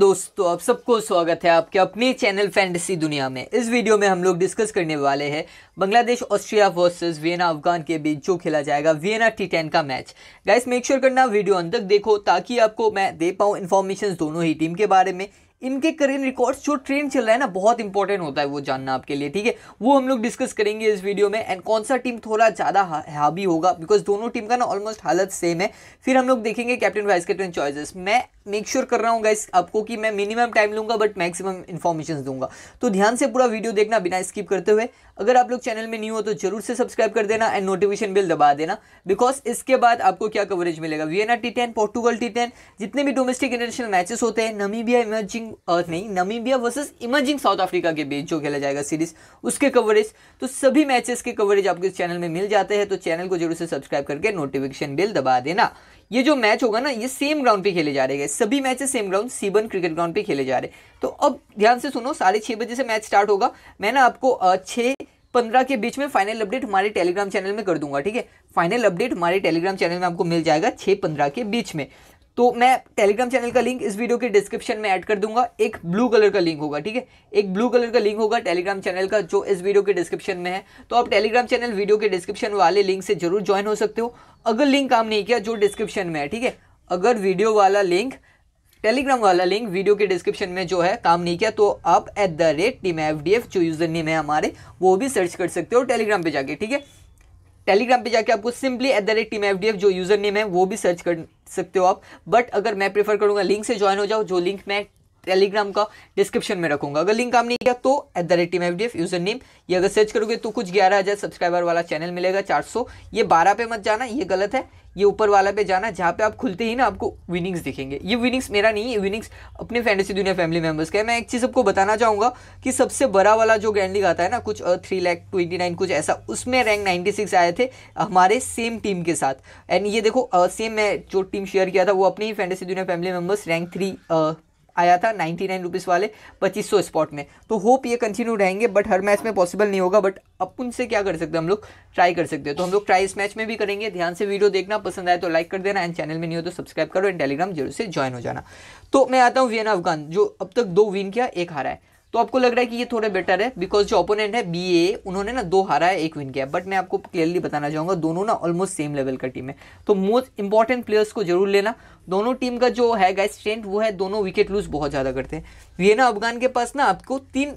दोस्तों आप सबको स्वागत है आपके अपने चैनल फैंटेसी दुनिया में इस वीडियो में हम लोग डिस्कस करने वाले हैं Bangladesh Austria versus Vienna Afghan के बीच जो खेला जाएगा वियना टी टेन का मैच गाइस मेक श्योर करना वीडियो अंत तक देखो ताकि आपको मैं दे पाऊँ इन्फॉर्मेशन दोनों ही टीम के बारे में इनके करियर रिकॉर्ड्स जो ट्रेंड चल रहा है ना बहुत इंपॉर्टेंट होता है वो जानना आपके लिए ठीक है वो हम लोग डिस्कस करेंगे इस वीडियो में एंड कौन सा टीम थोड़ा ज़्यादा हावी होगा बिकॉज दोनों टीम का ना ऑलमोस्ट हालत सेम है फिर हम लोग देखेंगे कैप्टन वाइस कैप्टन चॉइसेस मैं मेक श्योर sure कर रहा हूँ गाइस आपको कि मैं मिनिमम टाइम लूंगा बट मैक्सिमम इन्फॉर्मेशन दूंगा तो ध्यान से पूरा वीडियो देखना बिना स्किप करते हुए अगर आप लोग चैनल में न्यू हो तो जरूर से सब्सक्राइब कर देना एंड नोटिफिकेशन बिल दबा देना बिकॉज इसके बाद आपको क्या कवरेज मिलेगा Vienna T ten Portugal T ten जितने भी डोमेस्टिक इंटरनेशनल मैचेस होते हैं नमीबिया इमर्जिंग अर्थ नहीं Namibia versus emerging South Africa के बीच जो खेला जाएगा सीरीज उसके कवरेज तो सभी मैचेस के कवरेज आपके चैनल में मिल जाते हैं तो चैनल को जरूर से सब्सक्राइब करके नोटिफिकेशन बिल दबा देना ये जो मैच होगा ना ये सेम ग्राउंड पे खेले जा रहे हैं सभी matches same ground Seebarn cricket ground पे खेले जा रहे हैं तो अब ध्यान से सुनो साढ़े छः बजे से मैच स्टार्ट होगा मैं ना आपको छः पंद्रह के बीच में फाइनल अपडेट हमारे टेलीग्राम चैनल में कर दूंगा ठीक है फाइनल अपडेट हमारे टेलीग्राम चैनल में आपको मिल जाएगा छः पंद्रह के बीच में तो मैं टेलीग्राम चैनल का लिंक इस वीडियो के डिस्क्रिप्शन में ऐड कर दूंगा एक ब्लू कलर का लिंक होगा ठीक है एक ब्लू कलर का लिंक होगा टेलीग्राम चैनल का जो इस वीडियो के डिस्क्रिप्शन में है तो आप टेलीग्राम चैनल वीडियो के डिस्क्रिप्शन वाले लिंक से जरूर ज्वाइन हो सकते हो अगर लिंक काम नहीं किया जो डिस्क्रिप्शन में है ठीक है अगर वीडियो वाला लिंक टेलीग्राम वाला लिंक वीडियो के डिस्क्रिप्शन में जो है काम नहीं किया तो आप at the rate team F D F जो यूज़र नेम है हमारे वो भी सर्च कर सकते हो टेलीग्राम पे जाके ठीक है टेलीग्राम पे जाके आपको simply at the rate team F जो यूज़र नेम है वो भी सर्च कर सकते हो आप बट अगर मैं प्रेफर करूंगा लिंक से ज्वाइन हो जाओ जो लिंक मैं टेलीग्राम का डिस्क्रिप्शन में रखूंगा अगर लिंक काम नहीं किया तो at the rate team F D F user name ये अगर सर्च करोगे तो कुछ ग्यारह हज़ार सब्सक्राइबर वाला चैनल मिलेगा चार सौ ये बारह पे मत जाना ये गलत है ये ऊपर वाला पे जाना जहाँ पे आप खुलते ही ना आपको विनिंग्स दिखेंगे ये विनिंग्स मेरा नहीं है विनिंग्स अपने फैंटेसी दुनिया फैमिली मेंबर्स का है मैं एक चीज़ आपको बताना चाहूँगा कि सबसे बड़ा वाला जो ग्रैंड लीग आता है ना कुछ थ्री लैख ट्वेंटी नाइन कुछ ऐसा उसमें रैंक नाइन्टी सिक्स आए थे हमारे सेम टीम के साथ एंड ये देखो सेम मैं जो टीम शेयर किया था वो अपनी ही फैंटेसी दुनिया फैमिली मेम्बर्स रैंक थ्री आया था नाइन्टी नाइन रुपीज़ वाले पच्चीस सौ स्पॉट में तो होप ये कंटिन्यू रहेंगे बट हर मैच में पॉसिबल नहीं होगा बट अपन से क्या कर सकते हैं हम लोग ट्राई कर सकते हैं तो हम लोग ट्राई इस मैच में भी करेंगे ध्यान से वीडियो देखना पसंद आए तो लाइक कर देना एंड चैनल में नहीं हो तो सब्सक्राइब करो एंड टेलीग्राम जरूर से ज्वाइन हो जाना तो मैं आता हूँ वियना अफगान जो अब तक दो विन किया एक हारा है तो आपको लग रहा है कि ये थोड़े बेटर है बिकॉज जो ओपोनेंट है बी ए उन्होंने ना दो हारा है एक विन किया बट मैं आपको क्लियरली बताना चाहूंगा दोनों ना ऑलमोस्ट सेम लेवल का टीम है तो मोस्ट इंपॉर्टेंट प्लेयर्स को जरूर लेना दोनों टीम का जो है गाइस स्ट्रेंथ वो है दोनों विकेट लूज बहुत ज़्यादा करते हैं ये ना अफगान के पास ना आपको तीन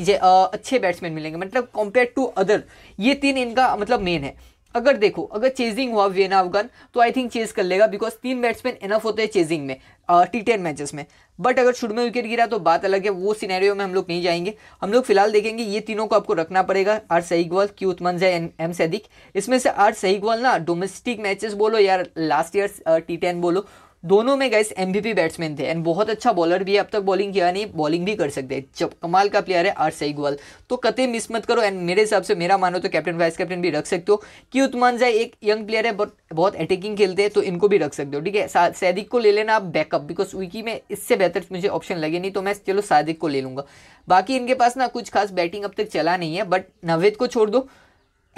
अच्छे बैट्समैन मिलेंगे मतलब कंपेयर टू अदर ये तीन इनका मतलब मेन है अगर देखो अगर चेजिंग हुआ वेना अफगान तो आई थिंक चेज कर लेगा बिकॉज तीन बैट्समैन इनफ होते हैं चेजिंग में टी टेन मैचेस में बट अगर शुरू में विकेट गिरा तो बात अलग है वो सिनेरियो में हम लोग नहीं जाएंगे हम लोग फिलहाल देखेंगे ये तीनों को आपको रखना पड़ेगा आर सहीगवाल की उत्मन जय एम सैदिक इसमें से आर सहीगवाल ना डोमेस्टिक मैचेस बोलो या लास्ट ईयर टी टेन बोलो दोनों में गैस एम बैट्समैन थे एंड बहुत अच्छा बॉलर भी है अब तक बॉलिंग किया नहीं बॉलिंग भी कर सकते हैं जब कमाल का प्लेयर है आर सईगवाल तो कतई मिस मत करो एंड मेरे हिसाब से मेरा मानो तो कैप्टन वाइस कैप्टन भी रख सकते हो कि उत्मान जाए एक यंग प्लेयर है बट बहुत अटैकिंग खेलते हैं तो इनको भी रख सकते हो ठीक है सैदिक को ले लेना आप बैकअप बिकॉज विकी में इससे बेहतर मुझे ऑप्शन लगे नहीं तो मैं चलो सादिक को ले लूँगा बाकी इनके पास ना कुछ खास बैटिंग अब तक चला नहीं है बट नवेद को छोड़ दो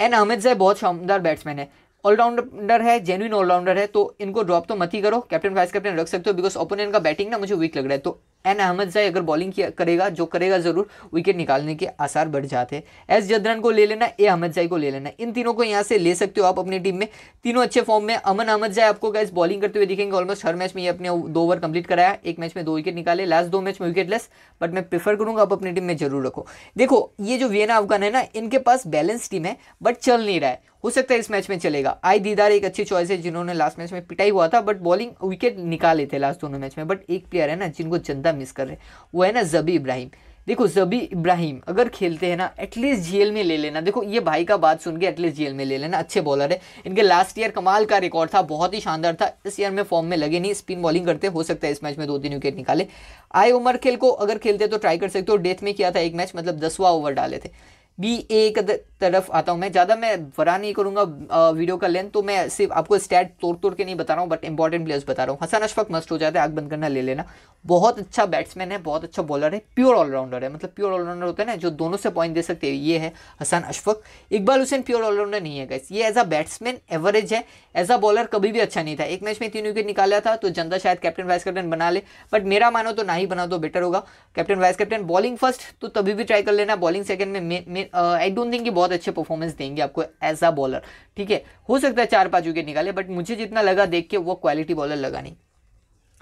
एंड अहमद जय बहुत शानदार बैट्समैन है ऑलराउंडर है जेनुइन ऑलराउंडर है तो इनको ड्रॉप तो मत ही करो कैप्टन वाइस कैप्टन रख सकते हो बिकॉज ओपोनेंट का बैटिंग ना मुझे वीक लग रहा है तो एन अहमद जाई अगर बॉलिंग किया करेगा जो करेगा ज़रूर विकेट निकालने के आसार बढ़ जाते हैं एस जदरन को ले लेना ए अहमद जाई को ले लेना इन तीनों को यहाँ से ले सकते हो आप अपनी टीम में तीनों अच्छे फॉर्म में अमन अहमद जाए आपको गैस बॉलिंग करते हुए दिखेंगे ऑलमोस्ट हर मैच में ये अपने दो ओवर कंप्लीट कराया एक मैच में दो विकेट निकाले लास्ट दो मैच में लेस बट मैं प्रीफर करूँगा आप अपनी टीम में जरूर रखो देखो ये जो वियना अफगान है ना इनके पास बैलेंस टीम है बट चल नहीं रहा है हो सकता है इस मैच में चलेगा आई दीदार एक अच्छी चॉइस है जिन्होंने लास्ट मैच में पिटाई हुआ था बट बॉलिंग विकेट निकाले थे लास्ट दोनों मैच में बट एक प्लेयर है ना जिनको जनता मिस कर रहे वो है ना जबी इब्राहिम देखो जबी इब्राहिम अगर खेलते हैं ना एटलीस्ट जेल में ले लेना देखो ये भाई का बात सुन के एटलीस्ट जेल में ले लेना अच्छे बॉलर है इनके लास्ट ईयर कमाल का रिकॉर्ड था बहुत ही शानदार था इस ईयर में फॉर्म में लगे नहीं स्पिन बॉलिंग करते हो सकता है इस मैच में दो तीन विकेट निकाले आए उमर खेल को अगर खेलते तो ट्राई कर सकते हो डेथ में किया था एक मैच मतलब दसवा ओवर डाले थे बी ए का तरफ आता हूँ मैं ज़्यादा मैं वरा नहीं करूँगा वीडियो का लेंथ तो मैं सिर्फ आपको स्टैट तोड़ तोड़ के नहीं बता रहा हूँ बट इंपॉर्टेंट प्लेयर्स बता रहा हूँ हसन अशफक मस्ट हो जाता है आग बंद करना ले लेना बहुत अच्छा बैट्समैन है बहुत अच्छा बॉलर है प्योर ऑलराउंडर है मतलब प्योर ऑलराउंडर होता है ना जो दोनों से पॉइंट दे सकते हैं ये है हसन अशफक इकबाल हुसैन प्योर ऑलराउंडर नहीं है गैस ये एज अ बैट्समैन एवरेज है एज अ बॉलर कभी भी अच्छा नहीं था एक मैच में तीन विकेट निकाला था तो जनता शायद कैप्टन वाइस कैप्टन बना ले बट मेरा मानो तो ना ही बना तो बेटर होगा captain vice captain bowling first तो तभी भी ट्राई कर लेना बॉलिंग सेकंड में आई डोंट थिंक बहुत अच्छे परफॉर्मेंस देंगे आपको एज अ बॉलर ठीक है हो सकता है चार पांच विकेट निकाले बट मुझे जितना लगा देख के वो क्वालिटी बॉलर लगा नहीं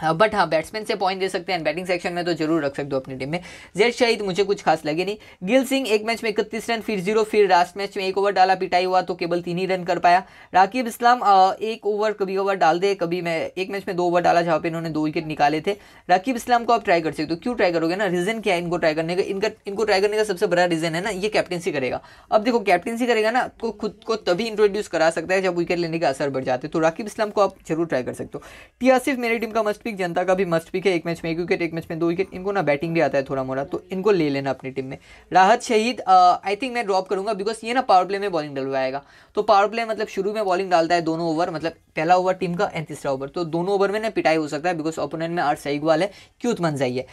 बट हाँ बैट्समैन हाँ, से पॉइंट दे सकते हैं बैटिंग सेक्शन में तो जरूर रख सकते हो अपनी टीम में जेड शहीद मुझे कुछ खास लगे नहीं गिल सिंह एक मैच में इकतीस रन फिर जीरो फिर लास्ट मैच में एक ओवर डाला पिटाई हुआ तो केवल तीन ही रन कर पाया राकिब इस्लाम एक ओवर कभी ओवर डाल दे कभी मैं एक मैच में दो ओवर डाला जहाँ पे इन्होंने दो विकेट निकाले थे राकिब इस्लाम को आप ट्राई कर सकते हो क्यों ट्राई करोगे ना रीजन क्या है इनको ट्राई करने का इनका इनको ट्राई करने का सबसे बड़ा रीजन है ना ये कैप्टनसी करेगा अब देखो कैप्टनसी करेगा ना तो खुद को तभी इंट्रोड्यूस करा सकता है जब विकेट लेने का असर बढ़ जाते तो राकिब इस्लाम को आप जरूर ट्राई कर सकते हो टी मेरी टीम का मस्ट पिक जनता का भी मस्ट पिक है एक मैच में एक विकेट एक मैच में दो विकेट इनको ना बैटिंग भी आता है थोड़ा मोड़ा तो इनको ले लेना अपनी टीम में राहत शहीद आई थिंक मैं ड्रॉप करूंगा बिकॉज ये ना पावर प्ले में बॉलिंग डलवाएगा तो पावर प्ले मतलब शुरू में बॉलिंग डालता है दोनों ओवर मतलब पहला ओवर टीम का एंड तीसरा ओवर तो दोनों ओवर में ना पिटाई हो सकता है बिकॉज ओपोनेंट में सही इकबाल है क्यूत मन जाइए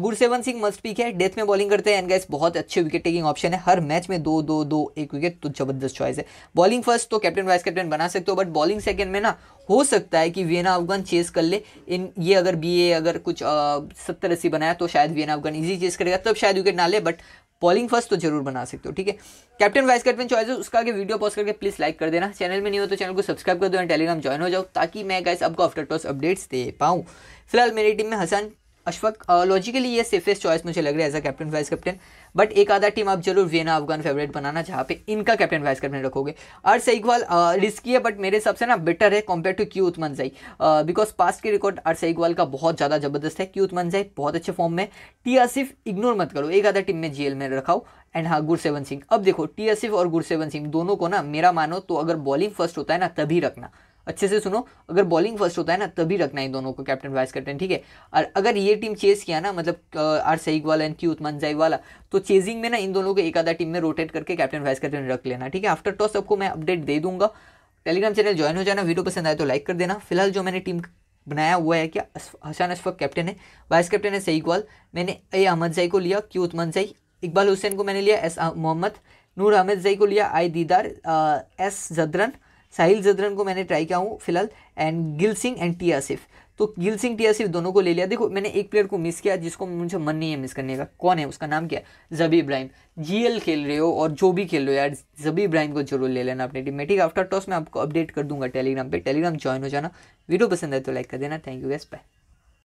गुरसेवन सिंह मस्ट पिक है डेथ में बॉलिंग करते हैं एंड गैस बहुत अच्छे विकेट टेकिंग ऑप्शन है हर मैच में दो दो दो एक विकेट तो जबरदस्त चॉइस है बॉलिंग फर्स्ट तो कैप्टन वाइस कैप्टन बना सकते हो बट बॉलिंग सेकंड में ना हो सकता है कि वियना अफगान चेस कर ले इन ये अगर बी अगर कुछ सत्तर अस्सी बनाया तो शायद वियना अफगान ईजी चेस करेगा तब शायद विकेट ना ले बट बॉलिंग फर्स्ट तो जरूर बना सकते हो ठीक है कैप्टन वाइस कैप्टन चॉइस उसका आगे वीडियो पॉज करके प्लीज लाइक कर देना चैनल में नहीं हो तो चैनल को सब्सक्राइब कर दो टेलीग्राम ज्वाइन हो जाओ ताकि मैं गाइस आपको आफ्टर टॉस अपडेट्स दे पाऊँ फिलहाल मेरी टीम में हसन अशफक लॉजिकली ये सेफेस्ट चॉइस मुझे लग रहा है as a captain vice captain but एक आधा टीम आप जरूर वेना अफगान फेवरेट बनाना जहाँ पे इनका कैप्टन वाइस कैप्टन रखोगे अर्स इकवाल रिस्की है बट मेरे हिसाब से ना बेटर है कम्पेयर टू क्यूथ मनजाई बिकॉज पास्ट के रिकॉर्ड अर्स इकवाल का बहुत ज़्यादा जबरदस्त है क्यूथ मनजाई बहुत अच्छे फॉर्म में टी आसिफ इग्नोर मत करो एक आधा टीम में जी में रखाओ एंड हाँ गुरसेवन सिंह अब देखो टी आसिफ और गुरसेवन सिंह दोनों को ना मेरा मानो तो अगर बॉलिंग फर्स्ट होता है ना तभी रखना अच्छे से सुनो अगर बॉलिंग फर्स्ट होता है ना तभी रखना है दोनों को कैप्टन वाइस कैप्टन ठीक है और अगर ये टीम चेस किया ना मतलब आर सईक वाला एंड क्यू उतमान जाई वाला तो चेजिंग में ना इन दोनों को एक आधा टीम में रोटेट करके कैप्टन वाइस कैप्टन रख लेना ठीक है आफ्टर टॉस आपको मैं अपडेट दे दूंगा टेलीग्राम चैनल ज्वाइन हो जाना वीडियो पसंद आए तो लाइक कर देना फिलहाल जो मैंने टीम बनाया हुआ है क्या हसन अशफक कैप्टन है वाइस कैप्टन है सईक वाल मैंने ए अहमद जई को लिया क्यू उत्मान जई इकबाल हुसैन को मैंने लिया एस मोहम्मद नूर अहमद जई को लिया आई दीदार एस जदरन साहिल जदरन को मैंने ट्राई किया हूँ फिलहाल and Gill Singh and T Asif तो गिल सिंह टी आसिफ दोनों को ले लिया देखो मैंने एक प्लेयर को मिस किया जिसको मुझे मन नहीं है मिस करने का कौन है उसका नाम क्या है जबी इब्राहिम एल खेल रहे हो और जो भी खेल रहे हो यार जबी इब्राहिम को जरूर ले लेना अपने टीम में ठीक है आफ्टर टॉस मैं आपको अपडेट कर दूंगा टेलीग्राम पर टेलीग्राम ज्वाइन हो जाना वीडियो पसंद है तो लाइक कर देना थैंक यू गैस बाय